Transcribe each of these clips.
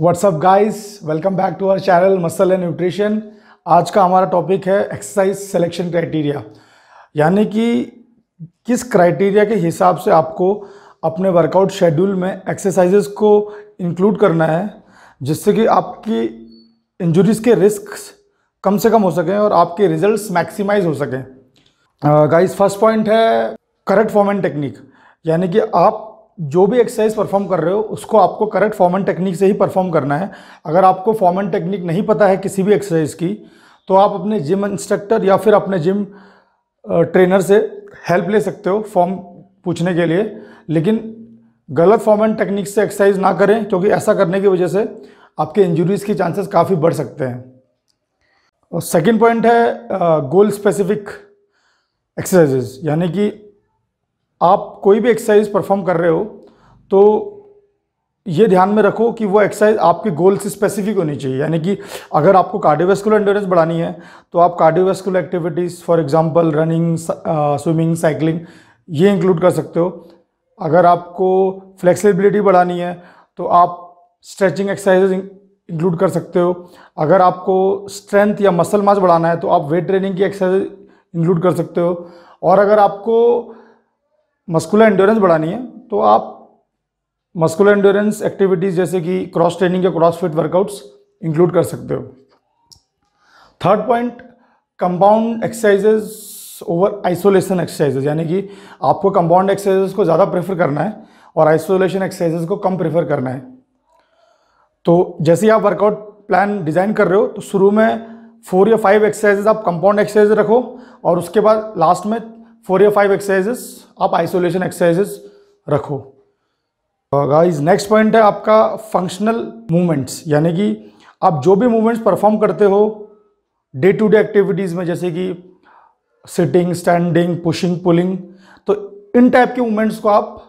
WhatsApp guys welcome back to our channel muscle and nutrition आज का हमारा topic है एक्सरसाइज सिलेक्शन क्राइटेरिया यानी कि किस क्राइटेरिया के हिसाब से आपको अपने वर्कआउट शेड्यूल में एक्सरसाइजेस को इंक्लूड करना है जिससे कि आपकी इंजरीज के रिस्क कम से कम हो सकें और आपके रिजल्ट मैक्सीमाइज हो सकें गाइज फर्स्ट पॉइंट है करेक्ट फॉर्म एंड टेक्निक यानी कि आप जो भी एक्सरसाइज परफॉर्म कर रहे हो उसको आपको करेक्ट फॉर्म एंड टेक्निक से ही परफॉर्म करना है अगर आपको फॉर्म एंड टेक्निक नहीं पता है किसी भी एक्सरसाइज की तो आप अपने जिम इंस्ट्रक्टर या फिर अपने जिम ट्रेनर से हेल्प ले सकते हो फॉर्म पूछने के लिए लेकिन गलत फॉर्म एंड टेक्निक से एक्सरसाइज ना करें क्योंकि ऐसा करने की वजह से आपके इंजुरीज़ के चांसेस काफ़ी बढ़ सकते हैं और सेकेंड पॉइंट है गोल स्पेसिफिक एक्सरसाइजेज यानी कि आप कोई भी एक्सरसाइज परफॉर्म कर रहे हो तो ये ध्यान में रखो कि वो एक्सरसाइज आपके गोल से स्पेसिफिक होनी चाहिए यानी कि अगर आपको कार्डियोवेस्कुलर एंडोरेंस बढ़ानी है तो आप cardiovascular activities for example running swimming cycling ये इंक्लूड कर सकते हो अगर आपको फ्लेक्सिबिलिटी बढ़ानी है तो आप स्ट्रेचिंग एक्सरसाइज इंक्लूड कर सकते हो अगर आपको स्ट्रेंथ या मसल मास बढ़ाना है तो आप वेट ट्रेनिंग की एक्सरसाइज इंक्लूड कर सकते हो और अगर आपको मस्कुलर एंडोरेंस बढ़ानी है तो आप मस्कुलर एंडोरेंस एक्टिविटीज़ जैसे कि क्रॉस ट्रेनिंग या क्रॉस फिट वर्कआउट्स इंक्लूड कर सकते हो third point compound exercises over isolation exercises यानी कि आपको कंपाउंड एक्सरसाइजेज को ज़्यादा प्रेफर करना है और आइसोलेशन एक्सरसाइजेज को कम प्रेफर करना है तो जैसे ही आप वर्कआउट प्लान डिज़ाइन कर रहे हो तो शुरू में फोर या फाइव एक्सरसाइजेज आप कंपाउंड एक्सरसाइज रखो और उसके बाद लास्ट में फोर या फाइव एक्सरसाइजेस आप आइसोलेशन एक्सरसाइजेस रखो गाइस नेक्स्ट पॉइंट है आपका फंक्शनल मूवमेंट्स यानी कि आप जो भी मूवमेंट्स परफॉर्म करते हो डे टू डे एक्टिविटीज़ में जैसे कि सिटिंग स्टैंडिंग पुशिंग पुलिंग तो इन टाइप के मूवमेंट्स को आप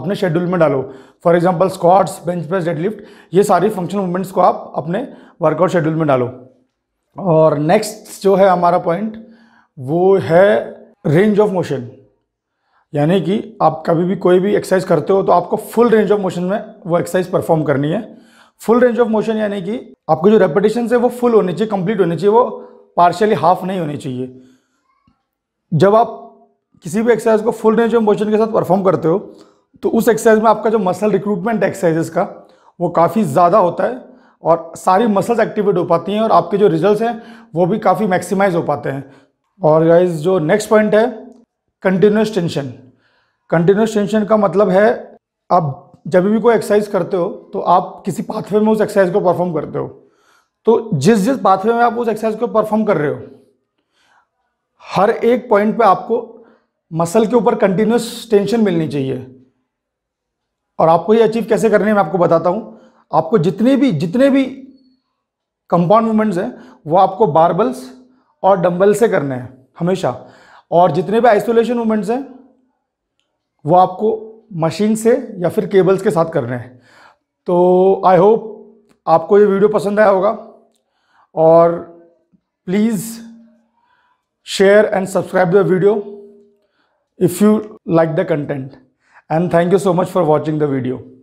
अपने शेड्यूल में डालो for example squats bench press deadlift ये सारी फंक्शनल मूवमेंट्स को आप अपने वर्कआउट शेड्यूल में डालो और नेक्स्ट जो है हमारा पॉइंट वो है रेंज ऑफ मोशन यानी कि आप कभी भी कोई भी एक्सरसाइज करते हो तो आपको फुल रेंज ऑफ मोशन में वो एक्सरसाइज परफॉर्म करनी है फुल रेंज ऑफ मोशन यानी कि आपको जो रेपिटेशन है वो फुल होनी चाहिए कंप्लीट होनी चाहिए वो पार्शियली हाफ नहीं होनी चाहिए जब आप किसी भी एक्सरसाइज को फुल रेंज ऑफ मोशन के साथ परफॉर्म करते हो तो उस एक्सरसाइज में आपका जो मसल रिक्रूटमेंट एक्सरसाइजेस का वो काफ़ी ज़्यादा होता है और सारी मसल्स एक्टिवेट हो पाती हैं और आपके जो रिजल्ट्स हैं वो भी काफ़ी मैक्सिमाइज हो पाते हैं और गाइज जो नेक्स्ट पॉइंट है कंटिन्यूस टेंशन कंटिन्यूस टेंशन का मतलब है आप जब भी कोई एक्सरसाइज करते हो तो आप किसी पाथवे में उस एक्सरसाइज को परफॉर्म करते हो तो जिस जिस पाथवे में आप उस एक्सरसाइज को परफॉर्म कर रहे हो हर एक पॉइंट पे आपको मसल के ऊपर कंटिन्यूस टेंशन मिलनी चाहिए और आपको ये अचीव कैसे करनी है मैं आपको बताता हूँ आपको जितने भी जितने भी कंपाउंड मूवमेंट्स हैं वो आपको बारबल्स और डंबल से करने हैं हमेशा और जितने भी आइसोलेशन मूवमेंट्स हैं वो आपको मशीन से या फिर केबल्स के साथ करने हैं तो आई होप आपको ये वीडियो पसंद आया होगा और please share and subscribe the video if you like the content and thank you so much for watching the video